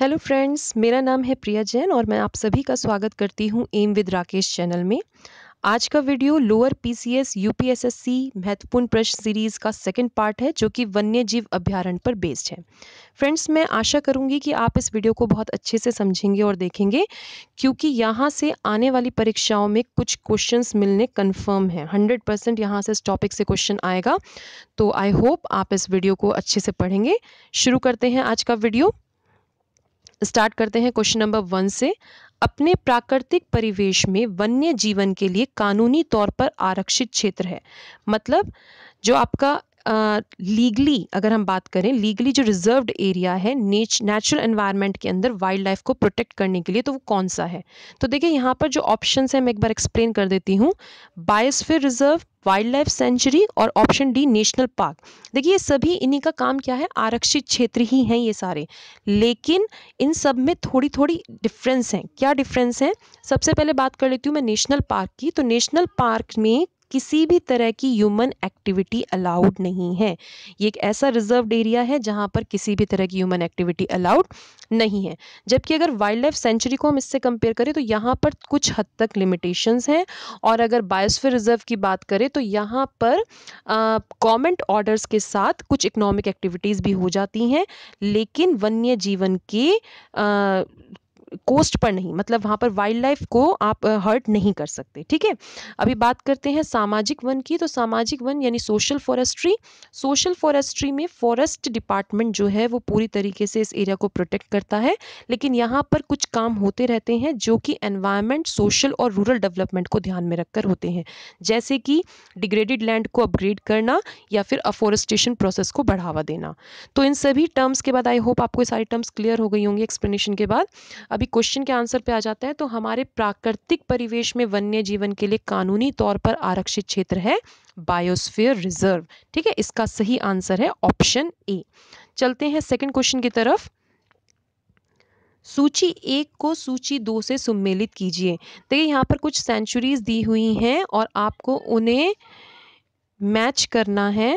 hello friends मेरा नाम है प्रिया जैन और मैं आप सभी का स्वागत करती हूं एम विद राकेश चैनल में आज का वीडियो लोअर पीसीएस यूपीएसएससी महत्वपूर्ण प्रश्न सीरीज का सेकंड पार्ट है जो कि वन्य जीव अभ्यारण पर बेस्ड है फ्रेंड्स मैं आशा करूंगी कि आप इस वीडियो को बहुत अच्छे से समझेंगे और देखेंगे क्योंकि यहाँ से आने वाली परीक्षाओं में कुछ क्वेश्चंस मिलने कंफर्म है हंड्रेड परसेंट यहाँ से इस टॉपिक से क्वेश्चन आएगा तो आई होप आप इस वीडियो को अच्छे से पढ़ेंगे शुरू करते हैं आज का वीडियो स्टार्ट करते हैं क्वेश्चन नंबर वन से अपने प्राकृतिक परिवेश में वन्य जीवन के लिए कानूनी तौर पर आरक्षित क्षेत्र है मतलब जो आपका लीगली uh, अगर हम बात करें लीगली जो रिजर्व्ड एरिया है नेचुरल एनवायरनमेंट के अंदर वाइल्ड लाइफ को प्रोटेक्ट करने के लिए तो वो कौन सा है तो देखिए यहाँ पर जो ऑप्शन है मैं एक बार एक्सप्लेन कर देती हूँ biosphere reserve wildlife sanctuary और ऑप्शन डी नेशनल पार्क देखिए ये सभी इन्हीं का काम क्या है आरक्षित क्षेत्र ही हैं ये सारे लेकिन इन सब में थोड़ी थोड़ी डिफरेंस हैं क्या डिफरेंस है सबसे पहले बात कर लेती हूँ मैं नेशनल पार्क की तो नेशनल पार्क में किसी भी तरह की ह्यूमन एक्टिविटी अलाउड नहीं है ये एक ऐसा रिजर्व एरिया है जहाँ पर किसी भी तरह की ह्यूमन एक्टिविटी अलाउड नहीं है जबकि अगर वाइल्ड लाइफ सेंचुरी को हम इससे कंपेयर करें तो यहाँ पर कुछ हद तक लिमिटेशंस हैं और अगर बायोस्फीयर रिजर्व की बात करें तो यहाँ पर गवर्नमेंट ऑर्डर्स के साथ कुछ इकोनॉमिक एक्टिविटीज़ भी हो जाती हैं लेकिन वन्य जीवन के कोस्ट पर नहीं मतलब वहाँ पर वाइल्ड लाइफ को आप हर्ट नहीं कर सकते ठीक है अभी बात करते हैं सामाजिक वन की तो सामाजिक वन यानी सोशल फॉरेस्ट्री सोशल फॉरेस्ट्री में फॉरेस्ट डिपार्टमेंट जो है वो पूरी तरीके से इस एरिया को प्रोटेक्ट करता है लेकिन यहाँ पर कुछ काम होते रहते हैं जो कि एनवायरमेंट सोशल और रूरल डेवलपमेंट को ध्यान में रखकर होते हैं जैसे कि डिग्रेडेड लैंड को अपग्रेड करना या फिर अफोरेस्टेशन प्रोसेस को बढ़ावा देना तो इन सभी टर्म्स के बाद आई होप आपको सारी टर्म्स क्लियर हो गई होंगी एक्सप्लेनेशन के बाद अब अभी क्वेश्चन के आंसर पे आ जाते हैं तो हमारे प्राकृतिक परिवेश में वन्य जीवन के लिए कानूनी तौर पर आरक्षित क्षेत्र है बायोस्फीयर रिजर्व ठीक है इसका सही आंसर है ऑप्शन ए चलते हैं सेकंड क्वेश्चन की तरफ सूची एक को सूची दो से सम्मिलित कीजिए देखिए यहाँ पर कुछ सेंचुरीज दी हुई हैं और आपको उन्हें मैच करना है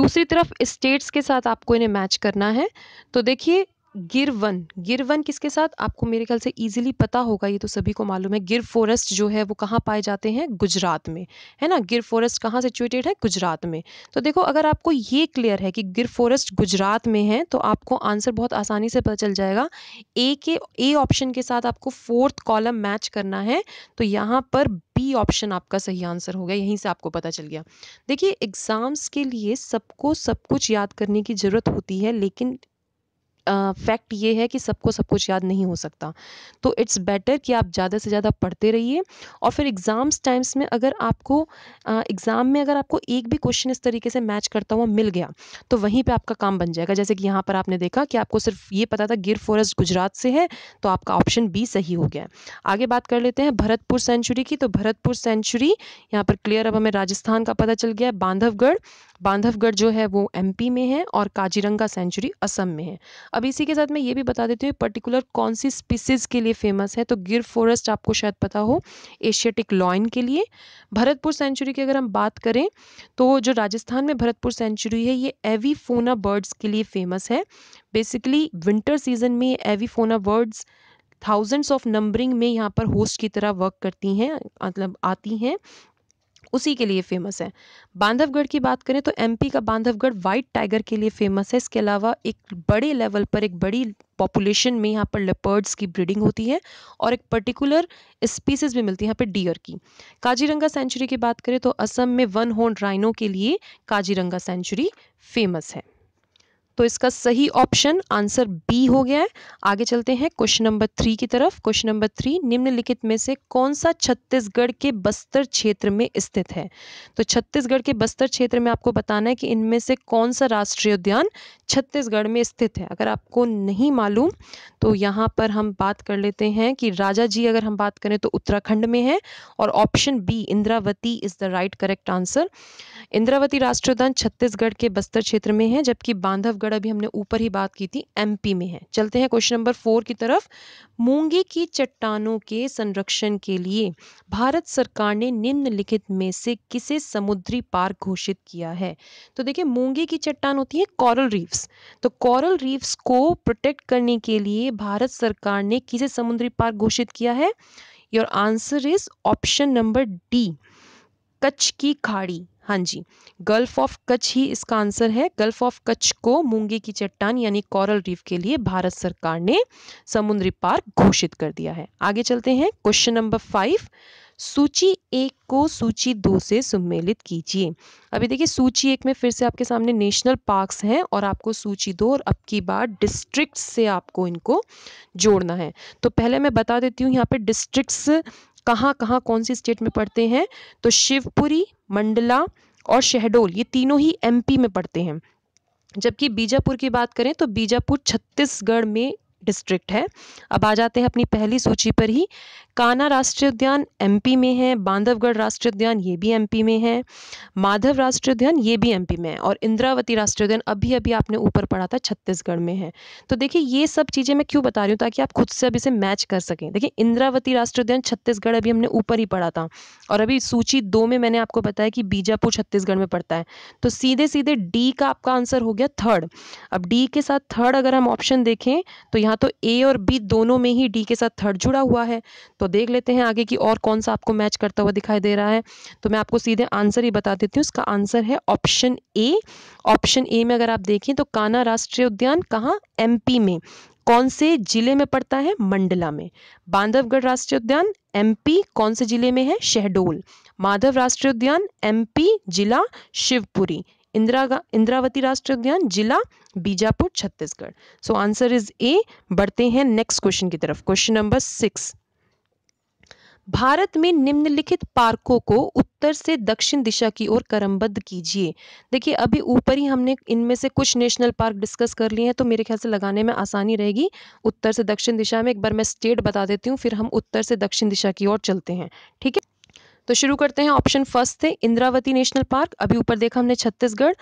दूसरी तरफ स्टेट्स के साथ आपको इन्हें मैच करना है तो देखिए गिरवन गिरवन किसके साथ आपको मेरे ख्याल से इजीली पता होगा ये तो सभी को मालूम है गिर फॉरेस्ट जो है वो कहाँ पाए जाते हैं गुजरात में है ना गिर फॉरेस्ट कहाँ सिचुएटेड है गुजरात में तो देखो अगर आपको ये क्लियर है कि गिर फॉरेस्ट गुजरात में है तो आपको आंसर बहुत आसानी से पता चल जाएगा ए के ए ऑप्शन के साथ आपको फोर्थ कॉलम मैच करना है तो यहाँ पर बी ऑप्शन आपका सही आंसर हो गया यहीं से आपको पता चल गया देखिए एग्ज़ाम्स के लिए सबको सब कुछ याद करने की ज़रूरत होती है लेकिन फैक्ट ये है कि सबको सब कुछ याद नहीं हो सकता तो इट्स बेटर कि आप ज़्यादा से ज़्यादा पढ़ते रहिए और फिर एग्ज़ाम्स टाइम्स में अगर आपको एग्ज़ाम में अगर आपको एक भी क्वेश्चन इस तरीके से मैच करता हुआ मिल गया तो वहीं पर आपका काम बन जाएगा जैसे कि यहाँ पर आपने देखा कि आपको सिर्फ ये पता था गिर फॉरेस्ट गुजरात से है तो आपका ऑप्शन बी सही हो गया आगे बात कर लेते हैं भरतपुर सेंचुरी की तो भरतपुर सेंचुरी यहाँ पर क्लियर अब हमें राजस्थान का पता चल गया है बांधवगढ़ बांधवगढ़ जो है वो एमपी में है और काजीरंगा सेंचुरी असम में है अब इसी के साथ मैं ये भी बता देती हूँ पर्टिकुलर कौन सी स्पीसीज़ के लिए फेमस है तो गिर फॉरेस्ट आपको शायद पता हो एशियाटिक लॉइन के लिए भरतपुर सेंचुरी की अगर हम बात करें तो जो राजस्थान में भरतपुर सेंचुरी है ये एवीफोना बर्ड्स के लिए फेमस है बेसिकली विंटर सीजन में avifauna birds thousands of numbering में यहाँ पर होस्ट की तरह वर्क करती हैं मतलब आती हैं उसी के लिए फेमस है बांधवगढ़ की बात करें तो एमपी का बांधवगढ़ वाइट टाइगर के लिए फेमस है इसके अलावा एक बड़े लेवल पर एक बड़ी पॉपुलेशन में यहाँ पर लेपर्ड्स की ब्रीडिंग होती है और एक पर्टिकुलर स्पीसीज भी मिलती है यहाँ पर डियर की काजीरंगा सेंचुरी की बात करें तो असम में वन होन राइनो के लिए काजीरंगा सेंचुरी फेमस है तो इसका सही ऑप्शन आंसर बी हो गया है आगे चलते हैं क्वेश्चन नंबर थ्री की तरफ क्वेश्चन नंबर थ्री निम्नलिखित में से कौन सा छत्तीसगढ़ के बस्तर क्षेत्र में स्थित है तो छत्तीसगढ़ के बस्तर क्षेत्र में आपको बताना है कि इनमें से कौन सा राष्ट्रीय उद्यान छत्तीसगढ़ में स्थित है अगर आपको नहीं मालूम तो यहाँ पर हम बात कर लेते हैं कि राजा जी अगर हम बात करें तो उत्तराखंड में है और option B Indravati is the right correct answer Indravati राष्ट्रीय उद्यान छत्तीसगढ़ के बस्तर क्षेत्र में है जबकि बांधवगढ़ छत्तीसगढ़ अभी हमने ऊपर ही बात की थी एमपी में है चलते हैं क्वेश्चन नंबर फोर की तरफ मूंगी की चट्टानों के संरक्षण के लिए भारत सरकार ने निम्नलिखित में से किसे समुद्री पार्क घोषित किया है तो देखिए मूंगी की चट्टान होती है कॉरल रीफ्स तो कॉरल रीफ्स को प्रोटेक्ट करने के लिए भारत सरकार ने किसे समुद्री पार्क घोषित किया है your answer is option number D Kutch की खाड़ी हाँ जी गल्फ ऑफ कच्छ ही इसका आंसर है गल्फ ऑफ कच्छ को मूंगे की चट्टान यानी कॉरल रीफ के लिए भारत सरकार ने समुद्री पार्क घोषित कर दिया है आगे चलते हैं क्वेश्चन नंबर फाइव सूची एक को सूची दो से सम्मिलित कीजिए अभी देखिए सूची एक में फिर से आपके सामने नेशनल पार्क्स हैं और आपको सूची दो और अब की बार डिस्ट्रिक्ट से आपको इनको जोड़ना है तो पहले मैं बता देती हूँ यहाँ पे डिस्ट्रिक्ट्स कहाँ कहाँ कौन सी स्टेट में पढ़ते हैं तो शिवपुरी मंडला और शहडोल ये तीनों ही एमपी में पड़ते हैं जबकि बीजापुर की बात करें तो बीजापुर छत्तीसगढ़ में डिस्ट्रिक्ट है अब आ जाते हैं अपनी पहली सूची पर ही कान्हा राष्ट्रीय उद्यान एमपी में है बांधवगढ़ राष्ट्रीय उद्यान ये भी एमपी में है माधव राष्ट्रीय उद्यान ये भी एमपी में है और इंद्रावती राष्ट्रीय उद्यान अभी अभी आपने ऊपर पढ़ा था छत्तीसगढ़ में है तो देखिए ये सब चीज़ें मैं क्यों बता रही हूँ ताकि आप खुद से अभी इसे मैच कर सकें देखिए इंद्रावती राष्ट्रीय उद्यान छत्तीसगढ़ अभी हमने ऊपर ही पढ़ा था और अभी सूची दो में मैंने आपको बताया कि बीजापुर छत्तीसगढ़ में पड़ता है तो सीधे सीधे डी का आपका आंसर हो गया थर्ड अब डी के साथ थर्ड अगर हम ऑप्शन देखें तो यहाँ तो ए और बी दोनों में ही डी के साथ थर्ड जुड़ा हुआ है तो देख लेते हैं आगे की और कौन सा आपको मैच करता हुआ दिखाई दे रहा है तो मैं आपको सीधे आंसर ही बता देती हूँ इसका आंसर है ऑप्शन ए ऑप्शन ए में अगर आप देखें तो काना राष्ट्रीय उद्यान कहाँ एम में कौन से जिले में पड़ता है मंडला में बांधवगढ़ राष्ट्रीय उद्यान एमपी कौन से जिले में है शहडोल माधव राष्ट्रीय उद्यान एमपी जिला शिवपुरी इंदिरा इंद्रावती राष्ट्रीय उद्यान जिला Bijapur Chhattisgarh so answer is A बढ़ते हैं नेक्स्ट क्वेश्चन की तरफ क्वेश्चन नंबर सिक्स भारत में निम्नलिखित पार्कों को उत्तर से दक्षिण दिशा की ओर क्रमबद्ध कीजिए देखिए अभी ऊपर ही हमने इनमें से कुछ नेशनल पार्क डिस्कस कर लिए हैं तो मेरे ख्याल से लगाने में आसानी रहेगी उत्तर से दक्षिण दिशा में एक बार मैं स्टेट बता देती हूँ फिर हम उत्तर से दक्षिण दिशा की ओर चलते हैं ठीक है तो शुरू करते हैं ऑप्शन फर्स्ट थे इंद्रावती नेशनल पार्क अभी ऊपर देखा हमने छत्तीसगढ़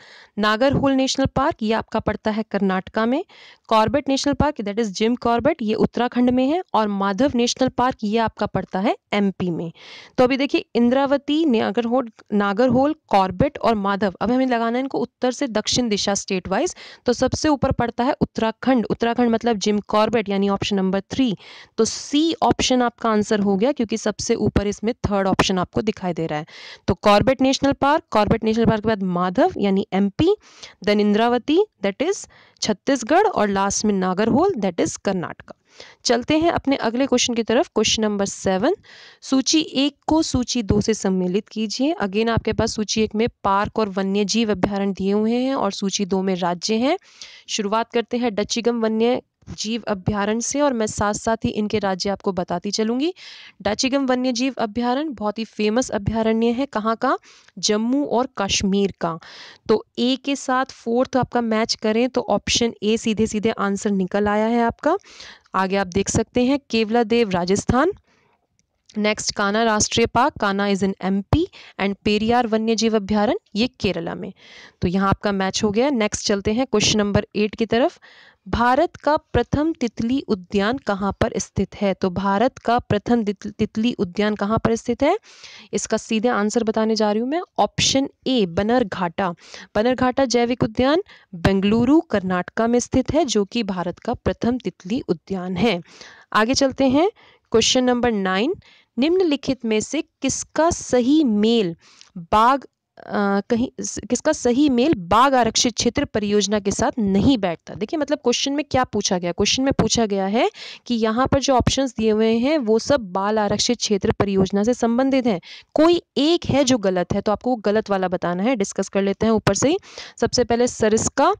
नागरहोल नेशनल पार्क ये आपका पड़ता है कर्नाटका में Corbett national park that is Jim Corbett ये उत्तराखंड में है और माधव नेशनल पार्क ये आपका पड़ता है एमपी में तो अभी देखिए इंद्रावती नागरहोल नागरहोल कॉर्बेट और माधव अब हमें लगाना है इनको उत्तर से दक्षिण दिशा स्टेट वाइज तो सबसे ऊपर पड़ता है उत्तराखंड उत्तराखंड मतलब जिम कॉर्बेट यानी ऑप्शन नंबर थ्री तो सी ऑप्शन आपका आंसर हो गया क्योंकि सबसे ऊपर इसमें थर्ड ऑप्शन आप आपको दिखाई दे रहा है तो Corbett national park Corbett national park के बाद माधव यानी MP then Indravati that is Chhattisgarh और लास्ट में नागरहोल दैट इज कर्नाटका चलते हैं अपने अगले क्वेश्चन की तरफ क्वेश्चन नंबर सेवन सूची एक को सूची दो से सम्मिलित कीजिए अगेन आपके पास सूची एक में पार्क और वन्य जीव अभ्यारण दिए हुए हैं और सूची दो में राज्य हैं शुरुआत करते हैं डचिगम वन्य जीव अभ्यारण्य से और मैं साथ साथ ही इनके राज्य आपको बताती चलूंगी डाचीगम वन्य जीव अभ्यारण बहुत ही फेमस अभ्यारण्य है कहाँ का जम्मू और कश्मीर का तो ए के साथ फोर्थ आपका मैच करें तो ऑप्शन ए सीधे सीधे आंसर निकल आया है आपका आगे आप देख सकते हैं केवला देव राजस्थान नेक्स्ट काना राष्ट्रीय park Kanha is in MP and Periyar वन्य जीव अभ्यारण ये केरला में तो यहाँ आपका मैच हो गया नेक्स्ट चलते हैं क्वेश्चन नंबर एट की तरफ भारत का प्रथम तितली उद्यान कहाँ पर स्थित है तो भारत का प्रथम तितली उद्यान कहाँ पर स्थित है इसका सीधे आंसर बताने जा रही हूँ मैं ऑप्शन ए बनरघाटा बनरघाटा जैविक उद्यान बेंगलुरु कर्नाटका में स्थित है जो कि भारत का प्रथम तितली उद्यान है आगे चलते हैं क्वेश्चन नंबर नाइन निम्नलिखित में से किसका सही मेल बाघ आ, कहीं किसका सही मेल बाघ आरक्षित क्षेत्र परियोजना के साथ नहीं बैठता देखिए मतलब क्वेश्चन में क्या पूछा गया क्वेश्चन में पूछा गया है कि यहाँ पर जो ऑप्शंस दिए हुए हैं वो सब बाल आरक्षित क्षेत्र परियोजना से संबंधित हैं कोई एक है जो गलत है तो आपको वो गलत वाला बताना है डिस्कस कर लेते हैं ऊपर से ही सबसे पहले सरिस्का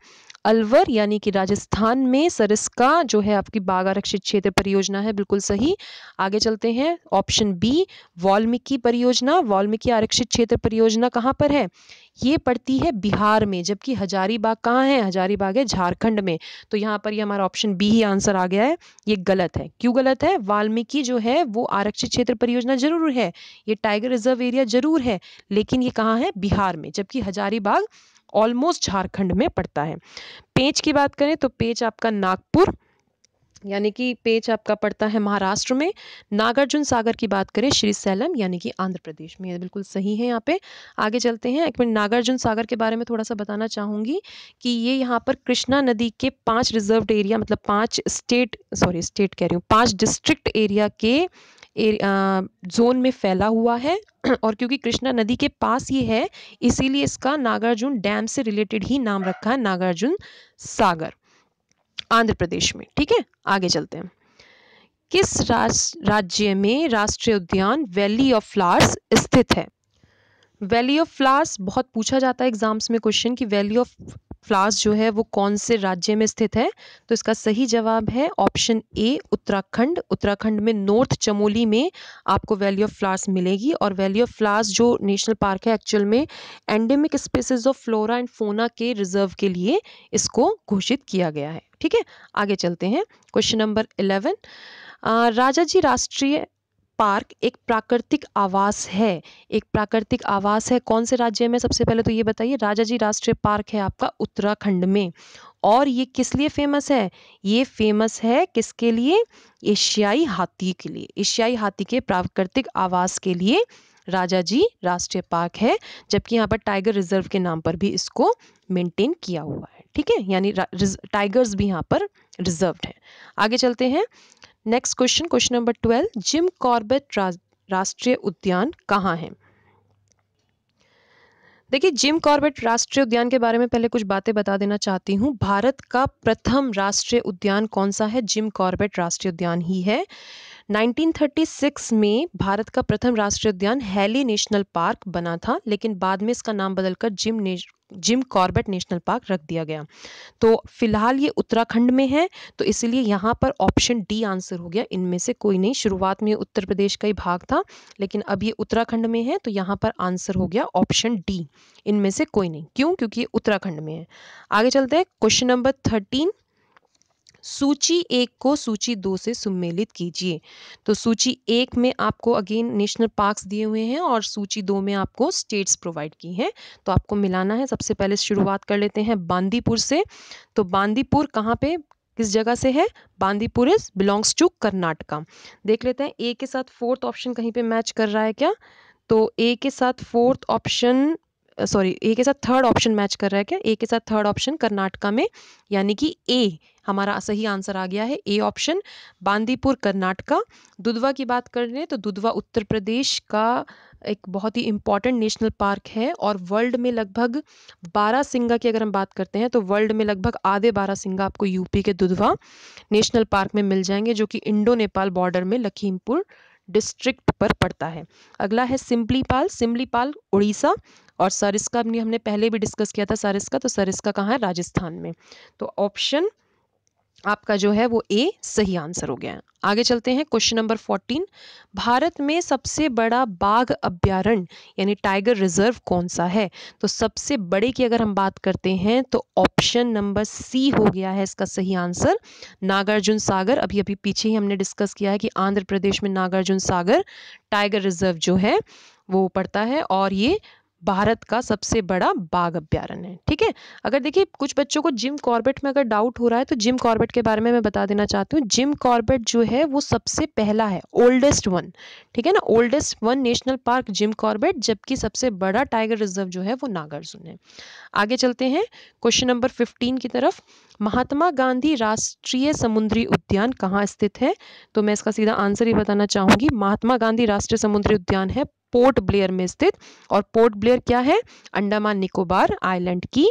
अलवर यानी कि राजस्थान में सरसका जो है आपकी बाघ आरक्षित क्षेत्र परियोजना है बिल्कुल सही आगे चलते हैं ऑप्शन बी वाल्मीकि परियोजना वाल्मीकि आरक्षित क्षेत्र परियोजना कहाँ पर है ये पड़ती है बिहार में जबकि हजारीबाग कहाँ है हजारीबाग है झारखंड में तो यहाँ पर ये यह हमारा ऑप्शन बी ही आंसर आ गया है ये गलत है क्यों गलत है वाल्मीकि जो है वो आरक्षित क्षेत्र परियोजना जरूर है ये टाइगर रिजर्व एरिया जरूर है लेकिन ये कहाँ है बिहार में जबकि हजारीबाग ऑलमोस्ट झारखंड में पड़ता है पेच की बात करें तो पेच आपका नागपुर यानी कि पेच आपका पड़ता है महाराष्ट्र में नागार्जुन सागर की बात करें श्री सैलम यानी कि आंध्र प्रदेश में ये बिल्कुल सही है यहाँ पे आगे चलते हैं एक मिनट नागार्जुन सागर के बारे में थोड़ा सा बताना चाहूँगी कि ये यहाँ पर कृष्णा नदी के पांच रिजर्व एरिया मतलब पांच स्टेट सॉरी स्टेट कह रही हूँ पांच डिस्ट्रिक्ट एरिया के जोन में फैला हुआ है और क्योंकि कृष्णा नदी के पास ही है इसीलिए इसका नागार्जुन डैम से रिलेटेड ही नाम रखा है नागार्जुन सागर आंध्र प्रदेश में ठीक है आगे चलते हैं किस राज्य में राष्ट्रीय उद्यान वैली ऑफ फ्लावर्स स्थित है वैली ऑफ फ्लावर्स बहुत पूछा जाता है एग्जाम्स में क्वेश्चन कि वैली ऑफ फ्लास जो है वो कौन से राज्य में स्थित है तो इसका सही जवाब है ऑप्शन ए उत्तराखंड उत्तराखंड में नॉर्थ चमोली में आपको वैली ऑफ फ्लास मिलेगी और वैली ऑफ फ्लास जो नेशनल पार्क है एक्चुअल में endemic species of flora and fauna के रिजर्व के लिए इसको घोषित किया गया है ठीक है आगे चलते हैं question number eleven Rajaji राष्ट्रीय पार्क एक प्राकृतिक आवास है एक प्राकृतिक आवास है कौन से राज्य में सबसे पहले तो ये बताइए राजा जी राष्ट्रीय पार्क है आपका उत्तराखंड में और ये किस लिए फेमस है ये फेमस है किसके लिए एशियाई हाथी के लिए एशियाई हाथी के प्राकृतिक आवास के लिए राजा जी राष्ट्रीय पार्क है जबकि यहाँ पर टाइगर रिजर्व के नाम पर भी इसको मेंटेन किया हुआ है ठीक है यानी टाइगर्स भी यहाँ पर रिजर्व्ड हैं आगे चलते हैं next question question number twelve Jim Corbett राष्ट्रीय उद्यान कहाँ है देखिए जिम कॉर्बेट राष्ट्रीय उद्यान के बारे में पहले कुछ बातें बता देना चाहती हूँ भारत का प्रथम राष्ट्रीय उद्यान कौन सा है जिम कॉर्बेट राष्ट्रीय उद्यान ही है 1936 में भारत का प्रथम राष्ट्रीय उद्यान हैली नेशनल पार्क बना था लेकिन बाद में इसका नाम बदलकर Jim Jim Corbett national park रख दिया गया तो फिलहाल ये उत्तराखंड में है तो इसलिए यहाँ पर ऑप्शन डी आंसर हो गया इनमें से कोई नहीं शुरुआत में उत्तर प्रदेश का ही भाग था लेकिन अब ये उत्तराखंड में है तो यहाँ पर आंसर हो गया ऑप्शन डी इनमें से कोई नहीं क्यों क्योंकि ये उत्तराखंड में है आगे चलते हैं क्वेश्चन नंबर थर्टीन सूची एक को सूची दो से सम्मिलित कीजिए तो सूची एक में आपको अगेन नेशनल पार्क्स दिए हुए हैं और सूची दो में आपको स्टेट्स प्रोवाइड की हैं तो आपको मिलाना है सबसे पहले शुरुआत कर लेते हैं बांदीपुर से तो बांदीपुर कहाँ पे किस जगह से है Bandipur is belongs to Karnataka देख लेते हैं ए के साथ फोर्थ ऑप्शन कहीं पर मैच कर रहा है क्या तो ए के साथ फोर्थ ऑप्शन सॉरी ए के साथ थर्ड ऑप्शन मैच कर रहा है क्या ए के साथ थर्ड ऑप्शन कर्नाटका में यानी कि ए हमारा सही आंसर आ गया है ए ऑप्शन बांदीपुर कर्नाटका दुधवा की बात कर रहे हैं तो दुधवा उत्तर प्रदेश का एक बहुत ही इम्पॉर्टेंट नेशनल पार्क है और वर्ल्ड में लगभग बारह सिंगा की अगर हम बात करते हैं तो वर्ल्ड में लगभग आधे बारह सिंगा आपको यूपी के दुधवा नेशनल पार्क में मिल जाएंगे जो कि इंडो नेपाल बॉर्डर में लखीमपुर डिस्ट्रिक्ट पर पड़ता है अगला है सिम्बली पाल उड़ीसा और सरिस्का हमने हमने पहले भी डिस्कस किया था सरिस्का तो सरिस्का कहाँ है राजस्थान में तो ऑप्शन आपका जो है वो ए सही आंसर हो गया है आगे चलते हैं क्वेश्चन नंबर फोर्टीन भारत में सबसे बड़ा बाघ अभ्यारण यानी टाइगर रिजर्व कौन सा है तो सबसे बड़े की अगर हम बात करते हैं तो ऑप्शन नंबर सी हो गया है इसका सही आंसर नागार्जुन सागर अभी अभी पीछे ही हमने डिस्कस किया है कि आंध्र प्रदेश में नागार्जुन सागर टाइगर रिजर्व जो है वो पड़ता है और ये भारत का सबसे बड़ा बाघ अभ्यारण्य है ठीक है अगर देखिए कुछ बच्चों को जिम कॉर्बेट में अगर डाउट हो रहा है तो जिम कॉर्बेट के बारे में मैं बता देना चाहती हूँ जिम कॉर्बेट जो है वो सबसे पहला है ओल्डेस्ट वन ठीक है ना oldest one national park Jim Corbett जबकि सबसे बड़ा टाइगर रिजर्व जो है वो नागार्जुन है आगे चलते हैं क्वेश्चन नंबर फिफ्टीन की तरफ महात्मा गांधी राष्ट्रीय समुद्री उद्यान कहाँ स्थित है तो मैं इसका सीधा आंसर ही बताना चाहूँगी महात्मा गांधी राष्ट्रीय समुद्री उद्यान है पोर्ट ब्लेयर में स्थित और पोर्ट ब्लेयर क्या है अंडमान निकोबार आइलैंड की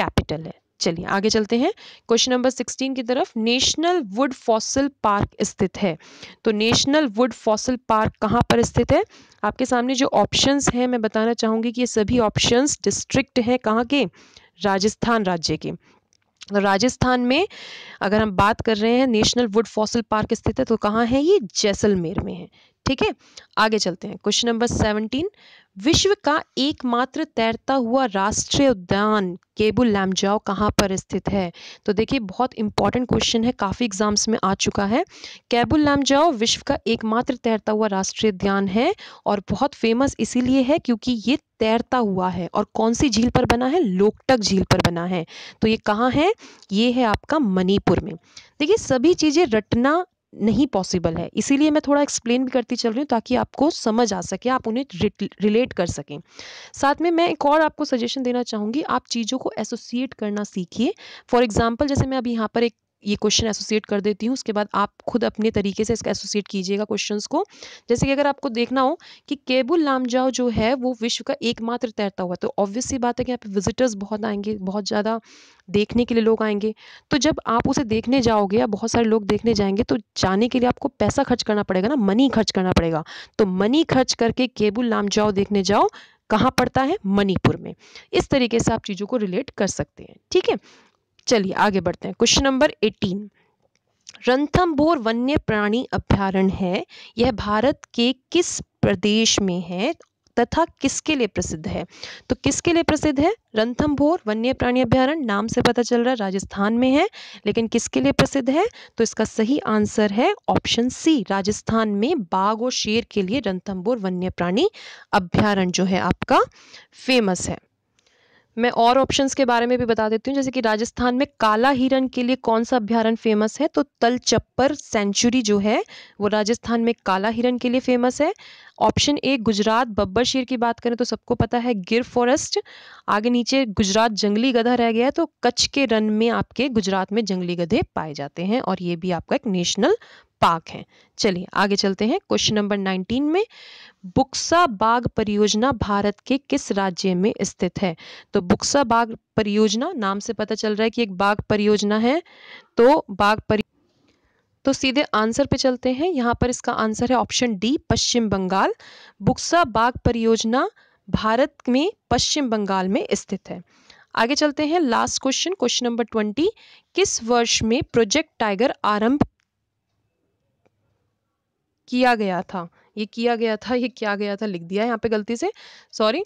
कैपिटल है चलिए आगे चलते हैं क्वेश्चन नंबर 16 की तरफ नेशनल वुड फॉसिल पार्क स्थित है तो नेशनल वुड फॉसिल पार्क कहां पर स्थित है आपके सामने जो ऑप्शंस हैं मैं बताना चाहूंगी कि ये सभी ऑप्शंस डिस्ट्रिक्ट हैं कहाँ के राजस्थान राज्य के तो राजस्थान में अगर हम बात कर रहे हैं नेशनल वुड फॉसिल पार्क स्थित है तो कहाँ है ये जैसलमेर में है ठीक है आगे चलते हैं क्वेश्चन नंबर सेवनटीन विश्व का एकमात्र तैरता हुआ राष्ट्रीय उद्यान केबुल लैमजाओ कहाँ पर स्थित है तो देखिए बहुत इंपॉर्टेंट क्वेश्चन है काफ़ी एग्जाम्स में आ चुका है केबुल लैमजाओ विश्व का एकमात्र तैरता हुआ राष्ट्रीय उद्यान है और बहुत फेमस इसीलिए है क्योंकि ये तैरता हुआ है और कौन सी झील पर बना है लोकटक झील पर बना है तो ये कहाँ है ये है आपका मणिपुर में देखिए सभी चीज़ें रटना नहीं पॉसिबल है इसीलिए मैं थोड़ा एक्सप्लेन भी करती चल रही हूँ ताकि आपको समझ आ सके आप उन्हें रिलेट कर सकें साथ में मैं एक और आपको सजेशन देना चाहूँगी आप चीज़ों को एसोसिएट करना सीखिए फॉर एग्जाम्पल जैसे मैं अभी यहाँ पर एक ये क्वेश्चन एसोसिएट कर देती हूँ उसके बाद आप खुद अपने तरीके से इसका एसोसिएट कीजिएगा क्वेश्चन को जैसे कि अगर आपको देखना हो कि केबुल लामजाओ जो है वो विश्व का एकमात्र तैरता हुआ तो ऑब्वियस बात है कि यहाँ पे विजिटर्स बहुत आएंगे बहुत ज़्यादा देखने के लिए लोग आएंगे तो जब आप उसे देखने जाओगे या बहुत सारे लोग देखने जाएंगे तो जाने के लिए आपको पैसा खर्च करना पड़ेगा ना मनी खर्च करना पड़ेगा तो मनी खर्च करके केबुल लामजाओ देखने जाओ कहाँ पड़ता है मणिपुर में इस तरीके से आप चीज़ों को रिलेट कर सकते हैं ठीक है चलिए आगे बढ़ते हैं क्वेश्चन नंबर एटीन भोर वन्य प्राणी अभ्यारण्य है यह भारत के किस प्रदेश में है तथा किसके लिए प्रसिद्ध है तो किसके लिए प्रसिद्ध है भोर वन्य प्राणी अभ्यारण्य नाम से पता चल रहा है राजस्थान में है लेकिन किसके लिए प्रसिद्ध है तो इसका सही आंसर है ऑप्शन सी राजस्थान में बाघ और शेर के लिए रणथम्भोर वन्य प्राणी अभ्यारण्य जो है आपका फेमस है मैं और ऑप्शंस के बारे में भी बता देती हूँ जैसे कि राजस्थान में काला हिरण के लिए कौन सा अभ्यारण फेमस है तो तल चप्पर सेंचुरी जो है वो राजस्थान में काला हिरण के लिए फेमस है ऑप्शन ए गुजरात बब्बर शेर की बात करें तो सबको पता है गिर फॉरेस्ट आगे नीचे गुजरात जंगली गधा रह गया है तो कच्छ के रन में आपके गुजरात में जंगली गधे पाए जाते हैं और ये भी आपका एक नेशनल पार्क हैं चलिए आगे चलते हैं क्वेश्चन नंबर 19 में बुक्सा बाग परियोजना भारत के किस राज्य में स्थित है तो बुक्सा बाग परियोजना नाम से पता चल रहा है कि एक बाग परियोजना है तो बाग परि तो सीधे आंसर पे चलते हैं यहाँ पर इसका आंसर है ऑप्शन डी पश्चिम बंगाल बुक्सा बाग परियोजना भारत में पश्चिम बंगाल में स्थित है आगे चलते हैं last question question number twenty किस वर्ष में प्रोजेक्ट टाइगर आरंभ किया गया था ये किया गया था ये क्या गया था लिख दिया यहाँ पे गलती से सॉरी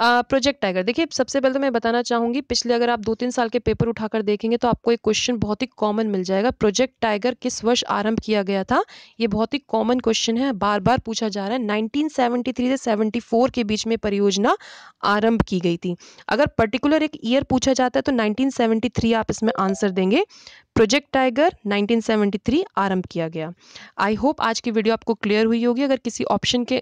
प्रोजेक्ट टाइगर देखिए सबसे पहले तो मैं बताना चाहूँगी पिछले अगर आप दो तीन साल के पेपर उठाकर देखेंगे तो आपको एक क्वेश्चन बहुत ही कॉमन मिल जाएगा प्रोजेक्ट टाइगर किस वर्ष आरंभ किया गया था ये बहुत ही कॉमन क्वेश्चन है बार बार पूछा जा रहा है नाइनटीन से सेवेंटी के बीच में परियोजना आरंभ की गई थी अगर पर्टिकुलर एक ईयर पूछा जाता है तो नाइनटीन आप इसमें आंसर देंगे प्रोजेक्ट टाइगर नाइनटीन आरंभ किया गया आई होप आज की वीडियो आपको क्लियर हुई होगी अगर किसी ऑप्शन के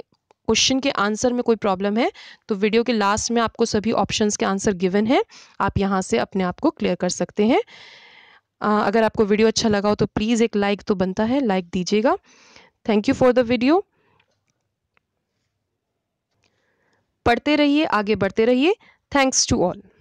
क्वेश्चन के आंसर में कोई प्रॉब्लम है तो वीडियो के लास्ट में आपको सभी ऑप्शंस के आंसर गिवन है आप यहाँ से अपने आप को क्लियर कर सकते हैं अगर आपको वीडियो अच्छा लगा हो तो प्लीज़ एक लाइक तो बनता है लाइक दीजिएगा thank you for the video पढ़ते रहिए आगे बढ़ते रहिए थैंक्स टू ऑल